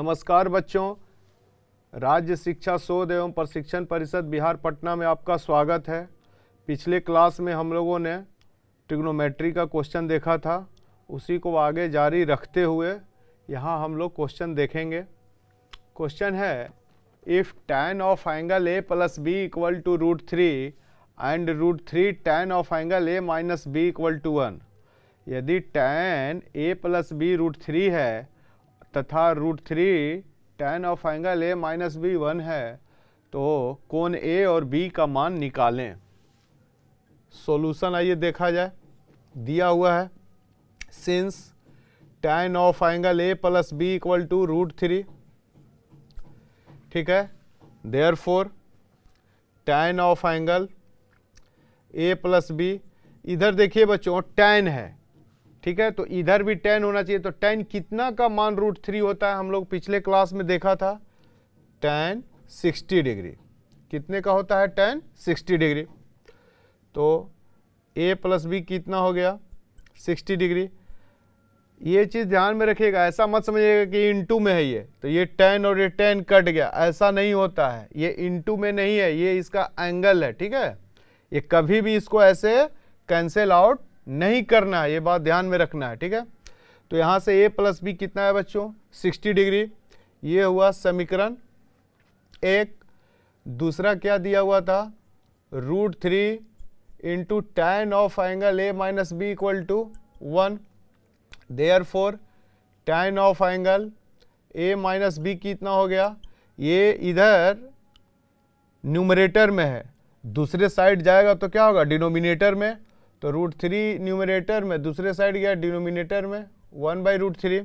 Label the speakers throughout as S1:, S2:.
S1: नमस्कार बच्चों राज्य शिक्षा शोध एवं प्रशिक्षण परिषद बिहार पटना में आपका स्वागत है पिछले क्लास में हम लोगों ने ट्रिग्नोमेट्री का क्वेश्चन देखा था उसी को आगे जारी रखते हुए यहाँ हम लोग क्वेश्चन देखेंगे क्वेश्चन है if tan of angle A plus B equal to root three and root three tan of angle A minus B equal to one यदि tan A plus B root three है तथा root three tan of angle A minus B one है तो कोण ए और B का मान निकालें सॉल्यूशन आइए देखा जाए दिया हुआ है since tan of angle A plus B equal to root three ठीक है therefore tan of angle A plus B इधर देखिए बच्चों टेन है ठीक है तो इधर भी टेन होना चाहिए तो टेन कितना का मान रूट थ्री होता है हम लोग पिछले क्लास में देखा था टेन सिक्सटी डिग्री कितने का होता है टेन सिक्सटी डिग्री तो ए प्लस बी कितना हो गया सिक्सटी डिग्री ये चीज़ ध्यान में रखिएगा ऐसा मत समझिएगा कि इंटू में है ये तो ये टेन और ये टेन कट गया ऐसा नहीं होता है ये इंटू में नहीं है ये इसका एंगल है ठीक है ये कभी भी इसको ऐसे कैंसिल आउट नहीं करना है ये बात ध्यान में रखना है ठीक है तो यहाँ से ए प्लस बी कितना है बच्चों 60 डिग्री ये हुआ समीकरण एक दूसरा क्या दिया हुआ था root three into tan of angle A minus B equal to one therefore tan of angle A minus B कितना हो गया ये इधर न्यूमरेटर में है दूसरे साइड जाएगा तो क्या होगा डिनोमिनेटर में तो रूट थ्री न्यूमिनेटर में दूसरे साइड गया डिनोमिनेटर में one by root three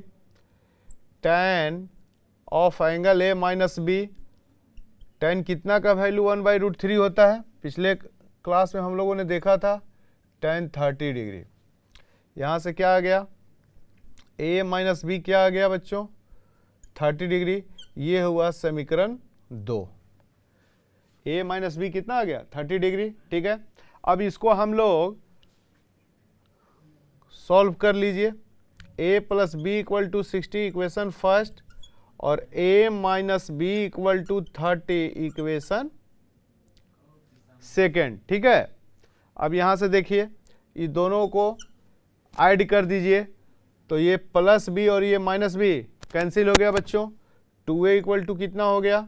S1: tan of angle A minus B tan कितना का value one by root three होता है पिछले क्लास में हम लोगों ने देखा था टेन थर्टी डिग्री यहाँ से क्या आ गया ए माइनस बी क्या आ गया बच्चों थर्टी डिग्री ये हुआ समीकरण दो ए माइनस बी कितना आ गया थर्टी डिग्री ठीक है अब इसको हम लोग सॉल्व कर लीजिए A plus B equal to sixty equation first और A minus B equal to thirty equation second ठीक है अब यहाँ से देखिए ये दोनों को ऐड कर दीजिए तो ये प्लस बी और ये माइनस बी कैंसिल हो गया बच्चों टू ए इक्वल टू कितना हो गया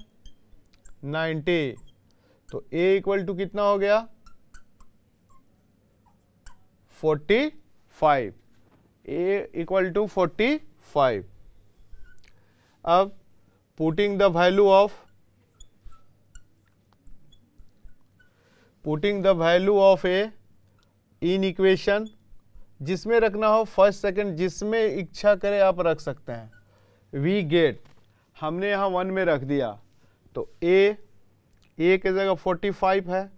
S1: नाइन्टी तो ए इक्वल टू कितना हो गया forty five A equal to forty five अब putting the value of putting the value of A in equation जिसमें रखना हो फर्स्ट सेकंड जिसमें इच्छा करे आप रख सकते हैं वी गेट हमने यहाँ वन में रख दिया तो ए ए के जगह फोर्टी फाइव है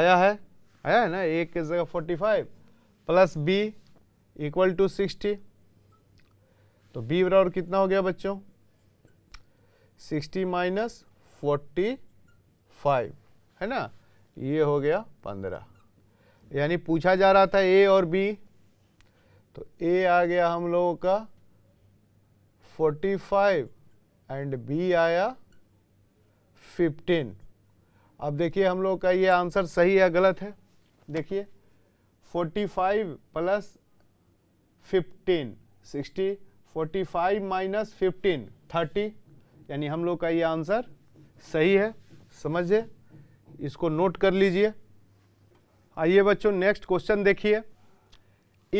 S1: आया है आया है ना एक के जगह forty five plus B equal to sixty तो बी बराबर कितना हो गया बच्चों सिक्सटी माइनस फोर्टी फाइव है ना ये हो गया पंद्रह यानी पूछा जा रहा था ए और बी तो ए आ गया हम लोगों का फोर्टी फाइव एंड बी आया फिफ्टीन अब देखिए हम लोग का ये आंसर सही या गलत है देखिए forty five plus fifteen sixty forty five minus fifteen thirty यानी हम लोग का ये आंसर सही है समझिए इसको नोट कर लीजिए आइए बच्चों नेक्स्ट क्वेश्चन देखिए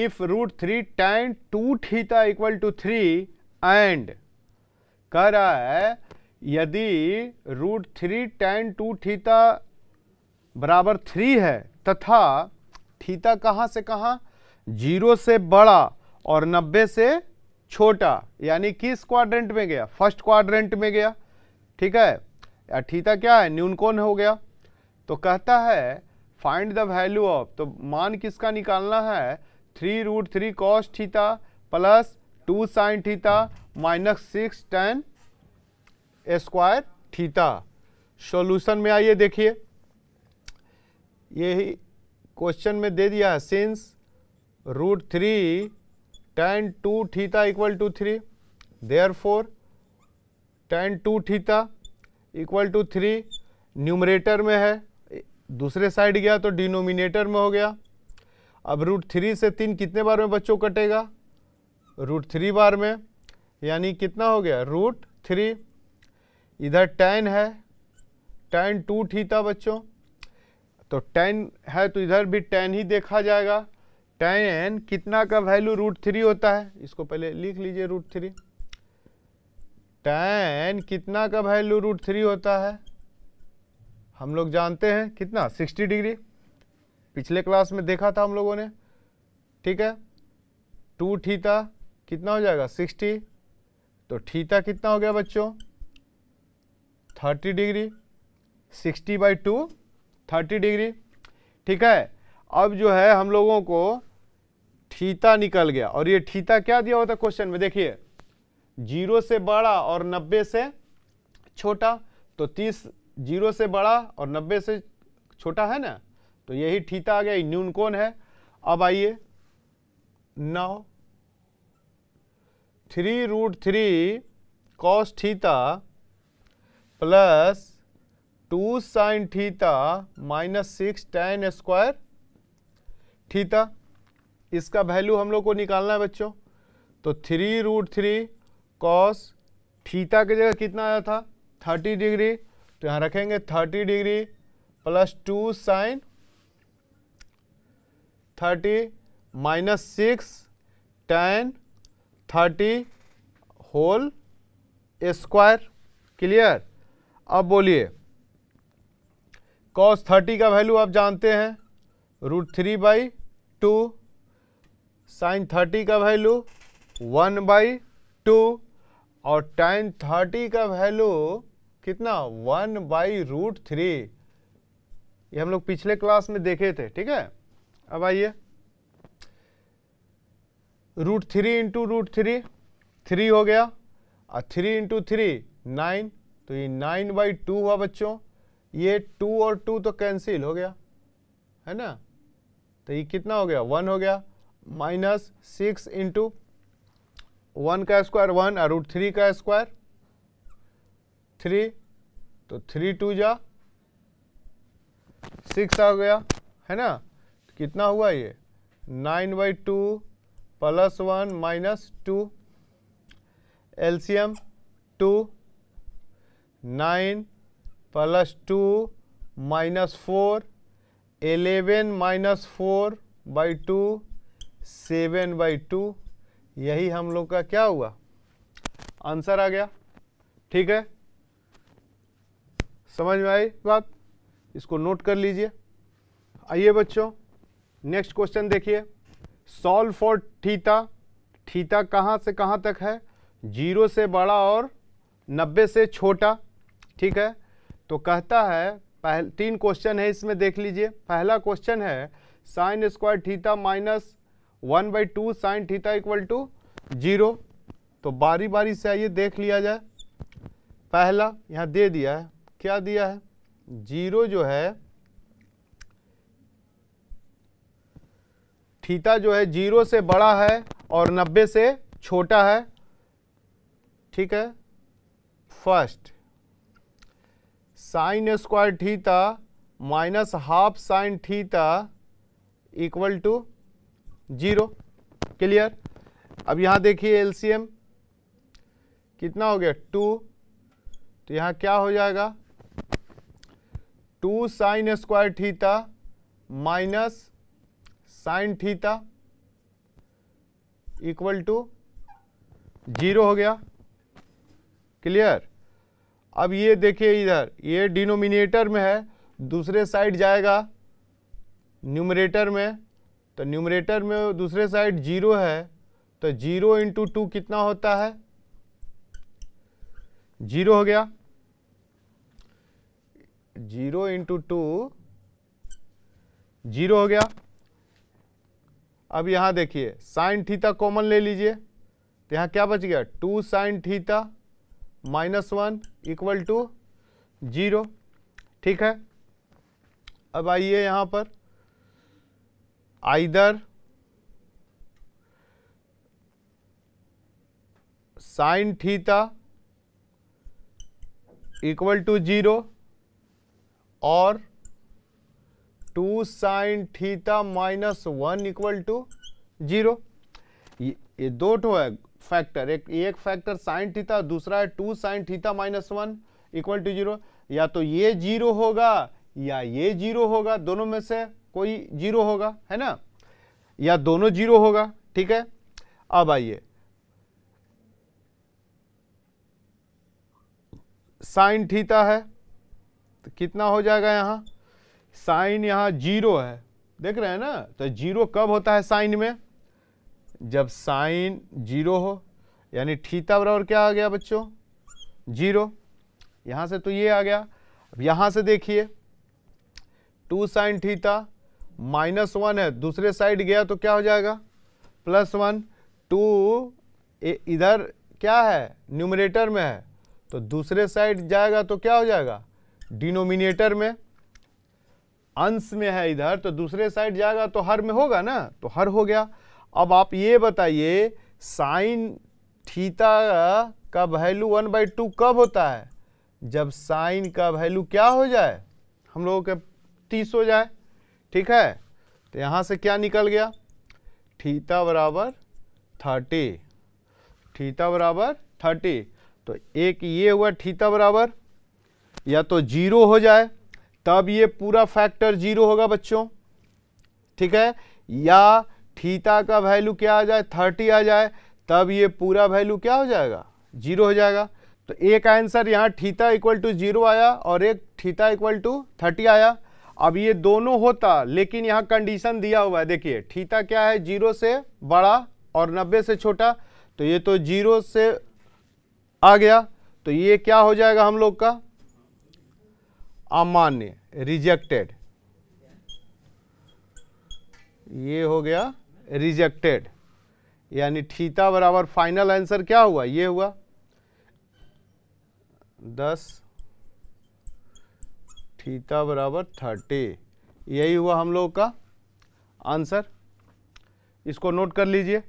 S1: if root three tan two theta equal to three and कह रहा है यदि root three tan two theta बराबर थ्री है तथा थीटा कहाँ से कहाँ जीरो से बड़ा और नब्बे से छोटा यानी किस क्वाड्रेंट में गया फर्स्ट क्वाड्रेंट में गया ठीक है थीटा क्या है न्यून कौन हो गया तो कहता है फाइंड द वैल्यू ऑफ तो मान किसका निकालना है three root three cos theta plus two sine theta minus six tan square theta solution में आइए देखिए यही क्वेश्चन में दे दिया है since root three tan two theta equal to three therefore tan two theta equal to three numerator में है दूसरे साइड गया तो डिनोमिनेटर में हो गया अब रूट थ्री से तीन कितने बार में बच्चों कटेगा रूट थ्री बार में यानी कितना हो गया रूट थ्री इधर टेन है टेन टू थीटा बच्चों तो टेन है तो इधर भी टेन ही देखा जाएगा टेन कितना का वैल्यू रूट थ्री होता है इसको पहले लिख लीजिए रूट थ्री टेन कितना का वैल्यू रूट थ्री होता है हम लोग जानते हैं कितना सिक्सटी डिग्री पिछले क्लास में देखा था हम लोगों ने ठीक है टू ठीता कितना हो जाएगा सिक्सटी तो ठीता कितना हो गया बच्चों thirty degree sixty by two thirty degree ठीक है अब जो है हम लोगों को ठीता निकल गया और ये ठीता क्या दिया होता है क्वेश्चन में देखिए जीरो से बड़ा और नब्बे से छोटा तो तीस जीरो से बड़ा और नब्बे से छोटा है ना तो यही ठीता आ गया न्यून कौन है अब आइए now three root three cos theta plus two sine theta minus six tan square theta इसका वैल्यू हम लोग को निकालना है बच्चों तो three root three cos theta की जगह कितना आया था थर्टी डिग्री तो यहाँ रखेंगे thirty degree plus two sine thirty minus six tan thirty whole square clear अब बोलिए कॉस थर्टी का वैल्यू आप जानते हैं root three by two sine thirty का वैल्यू वन बाई टू और टाइन थर्टी का वैल्यू कितना वन बाई रूट थ्री ये हम लोग पिछले क्लास में देखे थे ठीक है अब आइए root three into root three three हो गया और थ्री इंटू थ्री नाइन तो ये नाइन बाई टू हुआ बच्चों ये टू और टू तो कैंसिल हो गया है ना तो ये कितना हो गया वन हो गया माइनस सिक्स इंटू वन का स्क्वायर वन और रूट थ्री का स्क्वायर थ्री तो थ्री टू जा सिक्स आ गया है ना तो कितना हुआ ये nine by two plus one minus two एल्शियम two nine plus two minus four eleven minus four by two seven by two यही हम लोग का क्या हुआ आंसर आ गया ठीक है समझ में आई बात इसको नोट कर लीजिए आइए बच्चों नेक्स्ट क्वेश्चन देखिए सॉल्व फॉर थीटा थीटा कहाँ से कहाँ तक है जीरो से बड़ा और नब्बे से छोटा ठीक है तो कहता है पहल तीन क्वेश्चन है इसमें देख लीजिए पहला क्वेश्चन है sine square theta minus one by two sine theta equal to zero तो बारी बारी से आइए देख लिया जाए पहला यहाँ दे दिया है क्या दिया है जीरो जो है थीटा जो है जीरो से बड़ा है और नब्बे से छोटा है ठीक है first sine square theta minus half sine theta equal to zero clear अब यहाँ देखिए एलसीएम कितना हो गया टू तो यहाँ क्या हो जाएगा two sine square theta minus sine theta equal to zero हो गया क्लियर अब ये देखिए इधर ये डिनोमिनेटर में है दूसरे साइड जाएगा न्यूमरेटर में तो न्यूमरेटर में दूसरे साइड जीरो है तो जीरो इंटू टू कितना होता है जीरो हो गया जीरो इंटू टू जीरो हो गया अब यहां देखिए साइन थीटा कॉमन ले लीजिए तो यहां क्या बच गया two sine theta minus one equal to zero ठीक है अब आइए यहां पर either sine theta equal to zero और two sine theta minus one equal to zero ये, ये दो ठो है फैक्टर एक एक फैक्टर साइन थीटा दूसरा है two sine theta minus one equal to zero या तो ये जीरो होगा या ये जीरो होगा दोनों में से कोई जीरो होगा है ना या दोनों जीरो होगा ठीक है अब आइए साइन थीटा है तो कितना हो जाएगा यहां साइन यहां जीरो है देख रहे हैं ना तो जीरो कब होता है साइन में जब साइन जीरो हो यानी ठीता बराबर क्या आ गया बच्चों जीरो यहाँ से तो ये आ गया अब यहाँ से देखिए two sine theta minus one है दूसरे साइड गया तो क्या हो जाएगा प्लस वन टू इधर क्या है न्यूमरेटर में है तो दूसरे साइड जाएगा तो क्या हो जाएगा डिनोमिनेटर में अंश में है इधर तो दूसरे साइड जाएगा तो हर में होगा ना तो हर हो गया अब आप ये बताइए साइन थीटा का वैल्यू वन बाई टू कब होता है जब साइन का वैल्यू क्या हो जाए हम लोगों के तीस हो जाए ठीक है तो यहाँ से क्या निकल गया थीटा बराबर थर्टी थीटा बराबर थर्टी तो एक ये हुआ थीटा बराबर या तो जीरो हो जाए तब ये पूरा फैक्टर जीरो होगा बच्चों ठीक है या थीटा का वैल्यू क्या आ जाए थर्टी आ जाए तब ये पूरा वैल्यू क्या हो जाएगा जीरो हो जाएगा तो एक आंसर यहाँ थीटा इक्वल टू जीरो आया और एक थीटा इक्वल टू थर्टी आया अब ये दोनों होता लेकिन यहाँ कंडीशन दिया हुआ है देखिए थीटा क्या है जीरो से बड़ा और नब्बे से छोटा तो ये तो जीरो से आ गया तो ये क्या हो जाएगा हम लोग का अमान्य रिजेक्टेड ये हो गया रिजेक्टेड यानी थीटा बराबर फाइनल आंसर क्या हुआ ये हुआ दस थीटा बराबर थर्टी यही हुआ हम लोग का आंसर इसको नोट कर लीजिए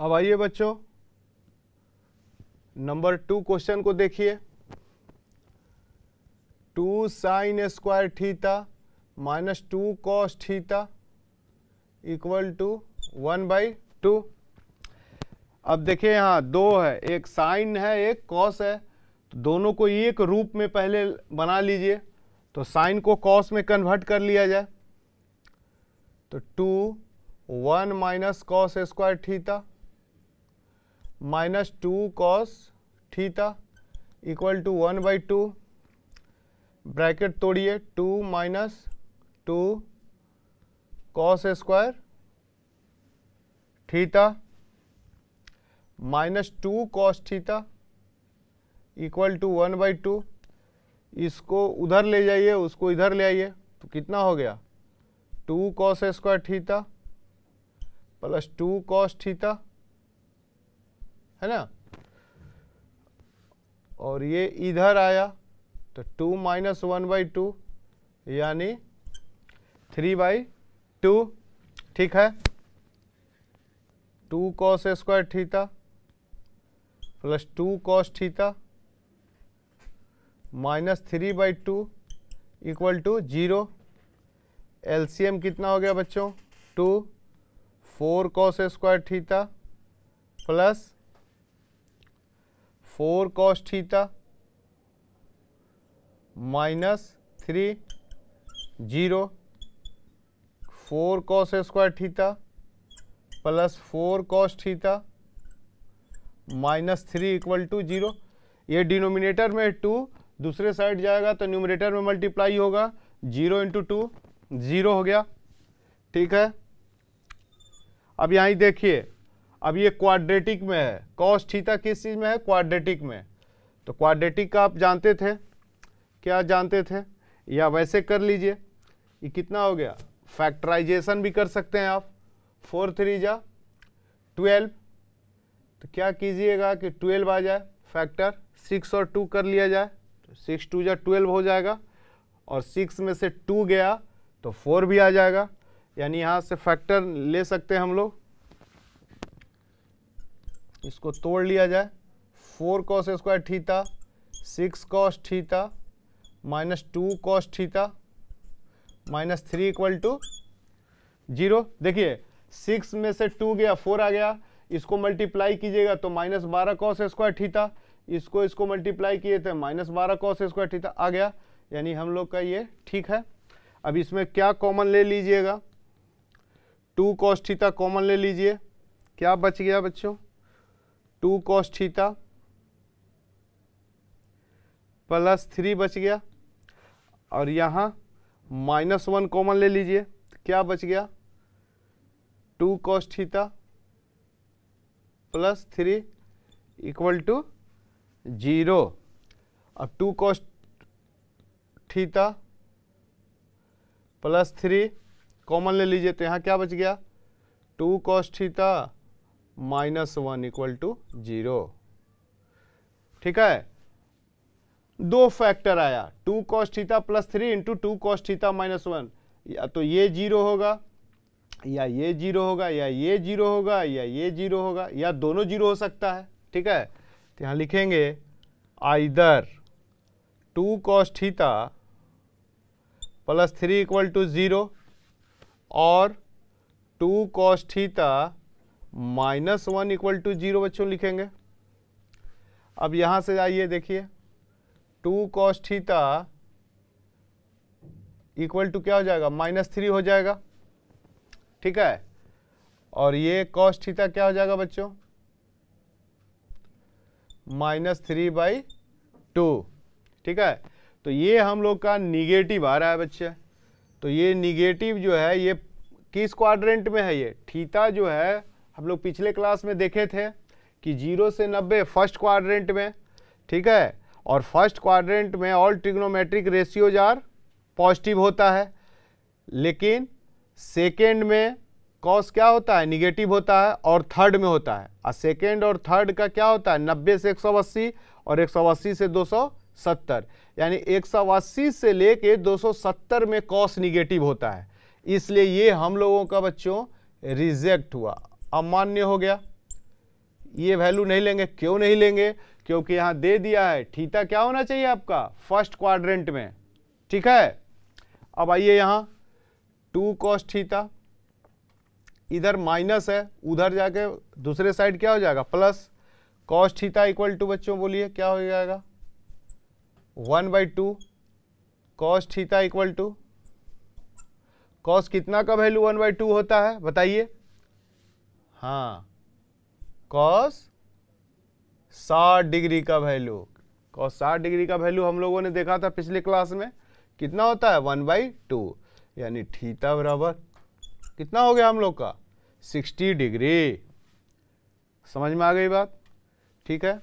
S1: अब आइए बच्चों नंबर टू क्वेश्चन को देखिए two sine square theta minus two cos theta equal to one by two अब देखिए यहाँ दो है एक साइन है एक कॉस है तो दोनों को एक रूप में पहले बना लीजिए तो साइन को कॉस में कन्वर्ट कर लिया जाए तो two one minus cos square theta minus two cos theta equal to one by two bracket तोड़िए two minus two cos square theta minus two cos theta equal to one by two इसको उधर ले जाइए उसको इधर ले आइए तो कितना हो गया two cos square theta plus two cos theta है ना और ये इधर आया तो two minus one by two यानी थ्री बाई टू ठीक है two cos square theta plus two cos theta minus three by two equal to zero LCM कितना हो गया बच्चों two four cos square theta plus four cos theta minus three zero four cos square theta plus four cos theta minus three equal to zero ये denominator में two दूसरे side जाएगा तो numerator में मल्टीप्लाई होगा जीरो इंटू टू ज़ीरो हो गया ठीक है अब यहाँ देखिए अब ये क्वाड्रेटिक में है कॉस थीटा किस चीज़ में है क्वाड्रेटिक में तो क्वाड्रेटिक का आप जानते थे क्या जानते थे या वैसे कर लीजिए ये कितना हो गया फैक्टराइजेशन भी कर सकते हैं आप फोर थ्री जा ट्वेल्व तो क्या कीजिएगा कि ट्वेल्व आ जाए फैक्टर सिक्स और टू कर लिया जाए तो सिक्स टू जा ट्वेल्व हो जाएगा और सिक्स में से टू गया तो फोर भी आ जाएगा यानी यहाँ से फैक्टर ले सकते हैं हम लोग इसको तोड़ लिया जाए four cos square theta six cos theta minus two cos theta minus three equal to zero देखिए सिक्स में से टू गया फोर आ गया इसको मल्टीप्लाई कीजिएगा तो माइनस बारह कॉस स्क्वायर ठीता इसको इसको मल्टीप्लाई किए थे माइनस बारह कॉस स्क्वायर ठीता आ गया यानी हम लोग का ये ठीक है अब इसमें क्या कॉमन ले लीजिएगा टू कॉस ठीता कॉमन ले लीजिए क्या बच गया बच्चों two cos theta plus three बच गया और यहाँ माइनस वन कॉमन ले लीजिए क्या बच गया two cos theta plus three equal to zero अब two cos theta plus three common ले लीजिए तो यहाँ क्या बच गया two cos theta minus one equal to zero ठीक है दो फैक्टर आया two cos theta plus three into two cos theta minus one तो ये जीरो होगा या ये जीरो होगा या ये जीरो होगा या ये जीरो होगा या दोनों जीरो हो सकता है ठीक है तो यहाँ लिखेंगे either two cos theta plus three equal to zero और two cos theta minus one equal to zero बच्चों लिखेंगे अब यहाँ से आइए देखिए two cos theta equal to क्या हो जाएगा माइनस थ्री हो जाएगा ठीक है और ये कॉस थीटा क्या हो जाएगा बच्चों माइनस थ्री बाई टू ठीक है तो ये हम लोग का निगेटिव आ रहा है बच्चे तो ये निगेटिव जो है ये किस क्वाड्रेंट में है ये थीटा जो है हम लोग पिछले क्लास में देखे थे कि जीरो से नब्बे फर्स्ट क्वाड्रेंट में ठीक है और फर्स्ट क्वाड्रेंट में all trigonometric ratios are positive होता है लेकिन सेकेंड में कॉस क्या होता है निगेटिव होता है और थर्ड में होता है और सेकेंड और थर्ड का क्या होता है नब्बे से एक सौ अस्सी और एक सौ अस्सी से दो सौ सत्तर यानी एक सौ अस्सी से लेके दो सौ सत्तर में कॉस निगेटिव होता है इसलिए ये हम लोगों का बच्चों रिजेक्ट हुआ अमान्य हो गया ये वैल्यू नहीं लेंगे क्यों नहीं लेंगे क्योंकि यहाँ दे दिया है ठीता क्या होना चाहिए आपका फर्स्ट क्वाड्रेंट में ठीक है अब आइए यहाँ टू कॉस थीटा इधर माइनस है उधर जाके दूसरे साइड क्या हो जाएगा plus cos theta equal to बच्चों बोलिए क्या हो जाएगा one by two cos theta equal to cos कितना का वैल्यू वन बाई टू होता है बताइए हाँ कॉस साठ डिग्री का वैल्यू कॉस साठ डिग्री का वैल्यू हम लोगों ने देखा था पिछले क्लास में कितना होता है वन बाई टू यानी थीटा बराबर कितना हो गया हम लोग का 60 डिग्री समझ में आ गई बात ठीक है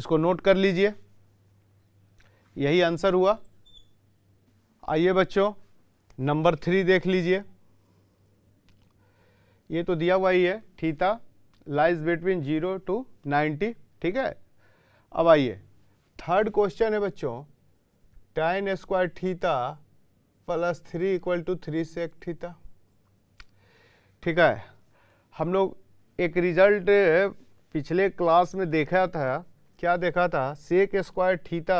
S1: इसको नोट कर लीजिए यही आंसर हुआ आइए बच्चों नंबर थ्री देख लीजिए ये तो दिया हुआ ही है theta lies between zero to ninety ठीक है अब आइए थर्ड क्वेश्चन है बच्चों tan square theta plus three equal to three sec theta ठीक है हम लोग एक रिजल्ट पिछले क्लास में देखा था क्या देखा था sec square theta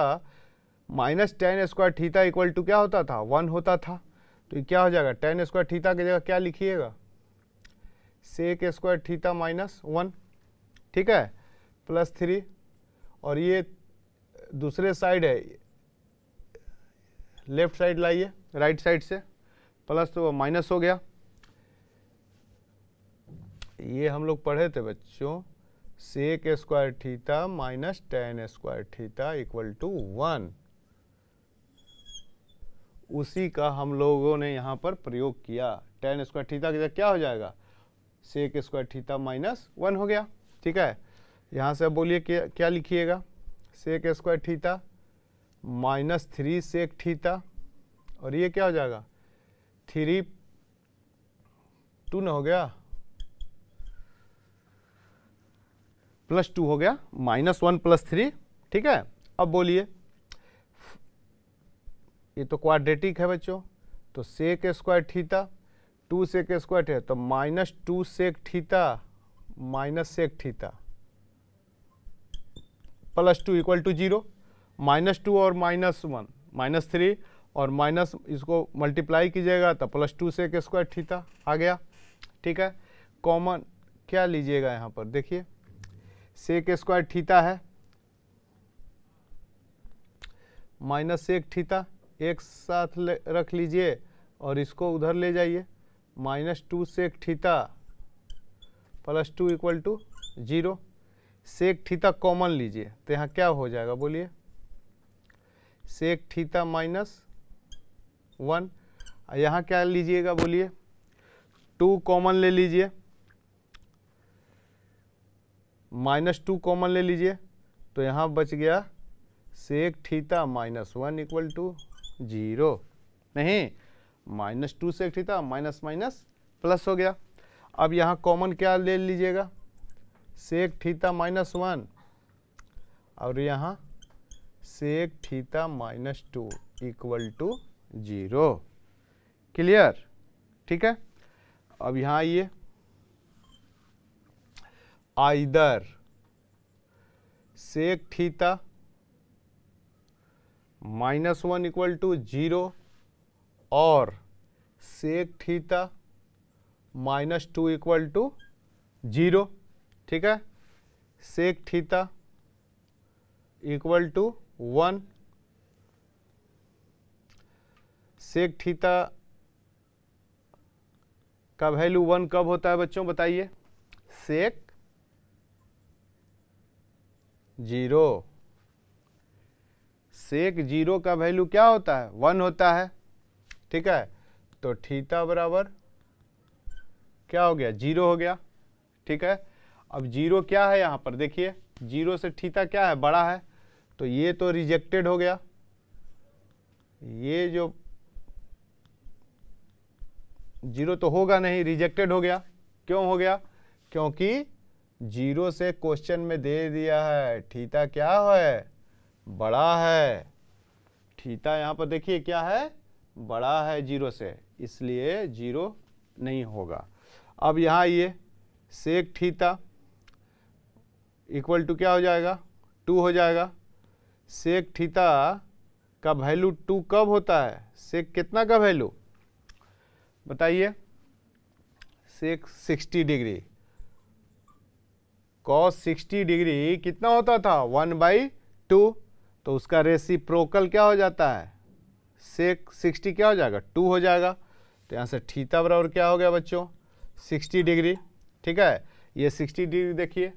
S1: minus tan square theta equal to क्या होता था वन होता था तो क्या हो जाएगा टेन स्क्वायर थीटा की जगह क्या लिखिएगा sec square theta minus one ठीक है प्लस थ्री और ये दूसरे साइड है लेफ्ट साइड लाइए राइट साइड से प्लस तो माइनस हो गया ये हम लोग पढ़े थे बच्चों sec square theta minus tan square theta equal to one उसी का हम लोगों ने यहां पर प्रयोग किया टेन स्क्वायर थीटा की क्या हो जाएगा sec square theta minus one हो गया ठीक है यहां से अब बोलिए क्या, क्या लिखिएगा sec square theta minus three से एक थीटा और ये क्या हो जाएगा थ्री टू ना हो गया प्लस टू हो गया माइनस वन प्लस थ्री ठीक है अब बोलिए ये तो क्वाड्रेटिक है बच्चों तो sec square theta two sec square theta तो minus two sec theta minus sec theta plus two equal to zero minus two और माइनस वन माइनस थ्री और माइनस इसको मल्टीप्लाई कीजिएगा तो प्लस टू से एक स्क्वायर ठीता आ गया ठीक है कॉमन क्या लीजिएगा यहाँ पर देखिए सेक स्क्वायर ठीता है माइनस एक ठीता एक साथ रख लीजिए और इसको उधर ले जाइए minus two sec theta plus two equal to zero sec theta common लीजिए तो यहाँ क्या हो जाएगा बोलिए सेक थीटा माइनस वन यहाँ क्या लीजिएगा बोलिए टू कॉमन ले लीजिए माइनस टू कॉमन ले लीजिए तो यहाँ बच गया sec theta minus one equal to zero नहीं minus two sec theta minus minus plus हो गया अब यहाँ कॉमन क्या ले लीजिएगा सेक थीटा माइनस वन और यहाँ sec theta minus two equal to zero clear ठीक है अब यहां आइए either sec theta minus one equal to zero और sec theta minus two equal to zero ठीक है sec theta equal to one sec theta का वैल्यू वन कब होता है बच्चों बताइए सेक जीरो सेक जीरो का वैल्यू क्या होता है वन होता है ठीक है तो थीटा बराबर क्या हो गया जीरो हो गया ठीक है अब जीरो क्या है यहां पर देखिए जीरो से थीटा क्या है बड़ा है तो ये तो रिजेक्टेड हो गया ये जो जीरो तो होगा नहीं रिजेक्टेड हो गया क्यों हो गया क्योंकि जीरो से क्वेश्चन में दे दिया है ठीता क्या है बड़ा है ठीता यहाँ पर देखिए क्या है बड़ा है जीरो से इसलिए जीरो नहीं होगा अब यहाँ ये सेक ठीता इक्वल टू क्या हो जाएगा टू हो जाएगा सेक थीटा का वैल्यू टू कब होता है सेक कितना का वैल्यू बताइए sec sixty degree cos sixty degree कितना होता था वन बाई टू तो उसका रेसी प्रोकल क्या हो जाता है सेक सिक्सटी क्या हो जाएगा टू हो जाएगा तो यहाँ से ठीता बराबर क्या हो गया बच्चों सिक्सटी डिग्री ठीक है ये सिक्सटी डिग्री देखिए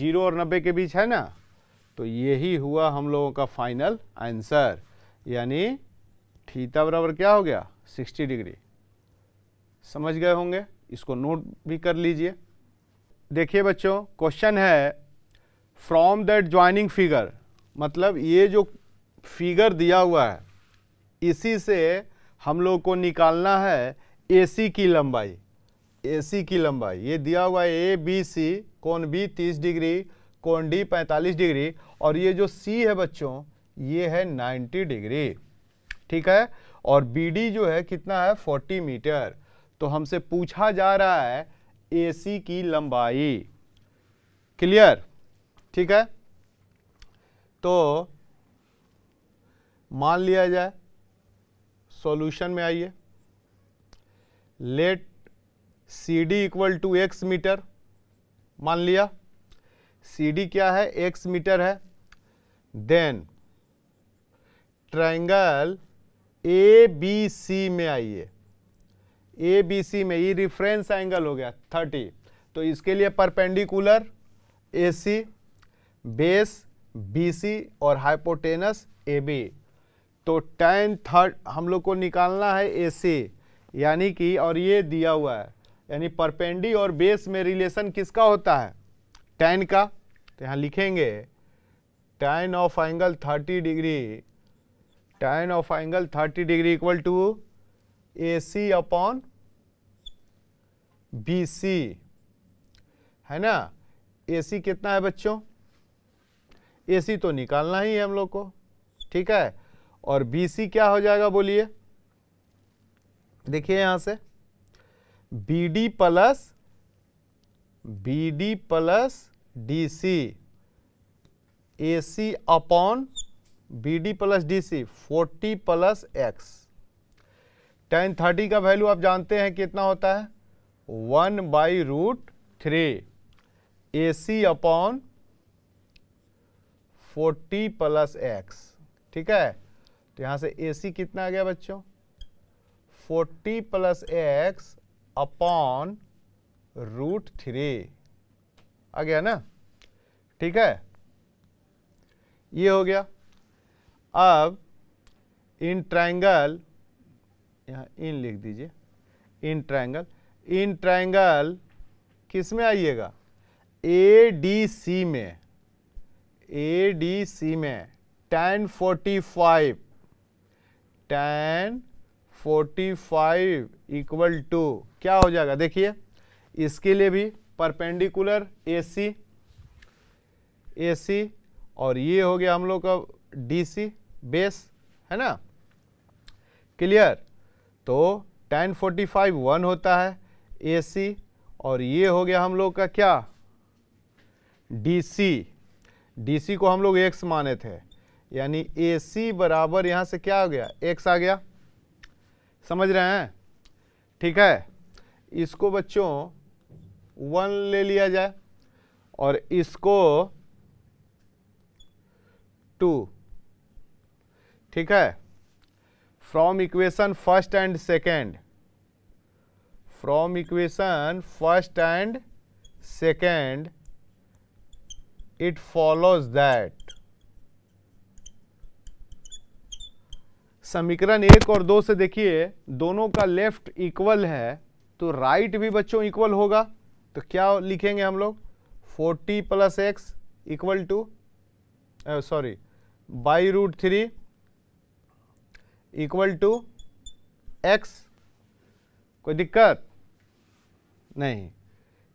S1: जीरो और नब्बे के बीच है ना तो यही हुआ हम लोगों का फाइनल आंसर यानी थीटा बराबर क्या हो गया 60 डिग्री समझ गए होंगे इसको नोट भी कर लीजिए देखिए बच्चों क्वेश्चन है फ्रॉम दैट ज्वाइनिंग फिगर मतलब ये जो फिगर दिया हुआ है इसी से हम लोग को निकालना है सी की लंबाई सी की लंबाई ये दिया हुआ है ए बी सी कौन बी 30 डिग्री कौन डी 45 डिग्री और ये जो सी है बच्चों ये है 90 डिग्री ठीक है और बी डी जो है कितना है 40 मीटर तो हमसे पूछा जा रहा है ए सी की लंबाई क्लियर ठीक है तो मान लिया जाए सॉल्यूशन में आइए let C D equal to x metre मान लिया सी डी क्या है एक्स मीटर है then triangle A B C में आइए ए बी सी में ये रिफ्रेंस एंगल हो गया 30 तो इसके लिए perpendicular A C base B C और हाइपोटेनस ए बी तो टेन थर्ड हम लोग को निकालना है ए सी यानी कि और ये दिया हुआ है यानी परपेंडी और बेस में रिलेशन किसका होता है टेन का तो यहाँ लिखेंगे tan of angle 30 degree tan of angle 30 degree equal to AC upon BC है ना AC कितना है बच्चों AC तो निकालना ही है हम लोग को ठीक है और BC क्या हो जाएगा बोलिए देखिए यहां से BD plus BD plus DC A C upon B D plus D C forty plus x tan thirty का वैल्यू आप जानते हैं कितना होता है one by root three A C upon forty plus x ठीक है तो यहाँ से ए सी कितना आ गया बच्चों forty plus x upon root three आ गया ना ठीक है ये हो गया अब इन ट्राइंगल यहाँ इन लिख दीजिए इन ट्राइंगल इन ट्राइंगल किस में आइएगा ए डी सी में ए डी सी में tan forty five tan forty five equal to क्या हो जाएगा देखिए इसके लिए भी परपेंडिकुलर ए सी ए सी और ये हो गया हम लोग का डीसी बेस है ना क्लियर तो टेन फोर्टी फाइव वन होता है एसी और ये हो गया हम लोग का क्या डीसी डीसी को हम लोग एक्स माने थे यानी एसी बराबर यहाँ से क्या हो गया एक्स आ गया समझ रहे हैं ठीक है इसको बच्चों वन ले लिया जाए और इसको टू ठीक है from equation first and second from equation first and second it follows that समीकरण एक और दो से देखिए दोनों का लेफ्ट इक्वल है तो राइट भी बच्चों इक्वल होगा तो क्या लिखेंगे हम लोग 40 plus x equal to sorry by root three equal to x कोई दिक्कत नहीं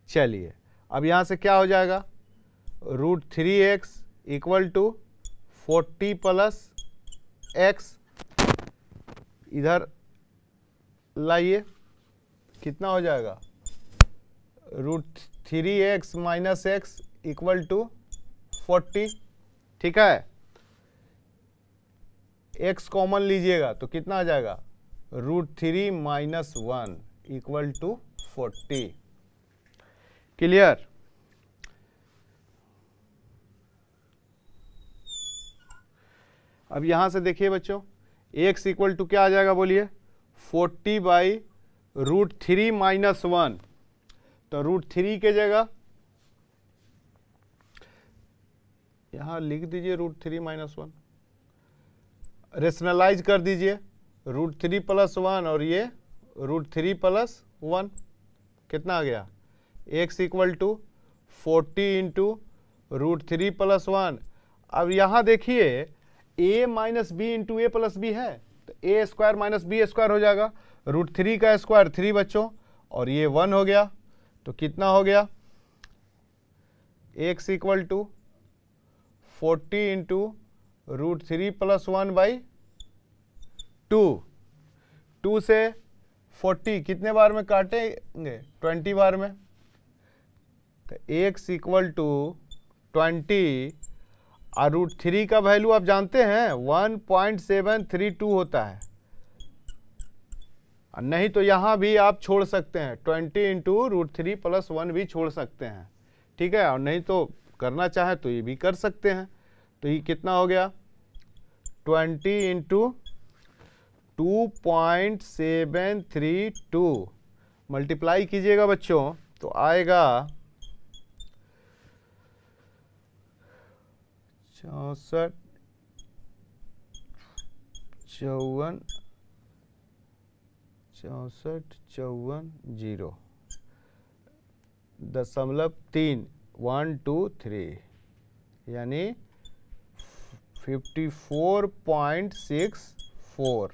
S1: चलिए अब यहाँ से क्या हो जाएगा root three x equal to forty plus x इधर लाइए कितना हो जाएगा root three x minus x equal to forty ठीक है एक्स कॉमन लीजिएगा तो कितना आ जाएगा root three minus one equal to forty clear अब यहां से देखिए बच्चों एक्स इक्वल टू क्या आ जाएगा बोलिए forty by root three minus one तो रूट थ्री के जगह यहां लिख दीजिए root three minus one rationalise कर दीजिए रूट थ्री प्लस वन और ये रूट थ्री प्लस वन कितना आ गया x equal to forty into root three plus one अब यहाँ देखिए A minus B into A plus B है तो A square minus B square हो जाएगा रूट थ्री का स्क्वायर थ्री बच्चों और ये वन हो गया तो कितना हो गया x equal to forty into root three plus one by two two से फोर्टी कितने बार में काटेंगे ट्वेंटी बार में तो एक्स इक्वल टू ट्वेंटी और रूट थ्री का वैल्यू आप जानते हैं one point seven three two होता है नहीं तो यहाँ भी आप छोड़ सकते हैं twenty into root three plus one भी छोड़ सकते हैं ठीक है और नहीं तो करना चाहें तो ये भी कर सकते हैं तो ये कितना हो गया twenty into two point seven three two multiply कीजिएगा बच्चों तो आएगा चौसठ चौवन चौसठ चौवन जीरो दशमलव तीन वन टू थ्री यानी 54.64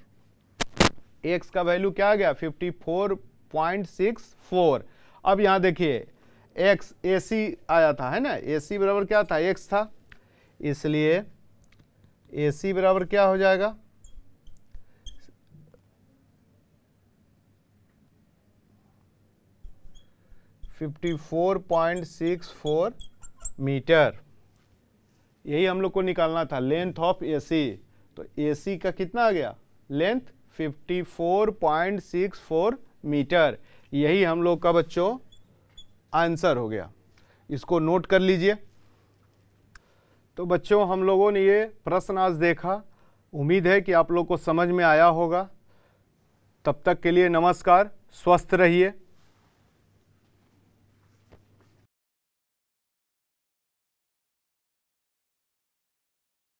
S1: एक्स का वैल्यू क्या आ गया 54.64 अब यहां देखिए एक्स ए सी आया था है ना ए सी बराबर क्या था एक्स था इसलिए ए सी बराबर क्या हो जाएगा fifty four point six four metre यही हम लोग को निकालना था लेंथ ऑफ एसी तो एसी का कितना आ गया लेंथ 54.64 मीटर यही हम लोग का बच्चों आंसर हो गया इसको नोट कर लीजिए तो बच्चों हम लोगों ने ये प्रश्न आज देखा उम्मीद है कि आप लोग को समझ में आया होगा तब तक के लिए नमस्कार स्वस्थ रहिए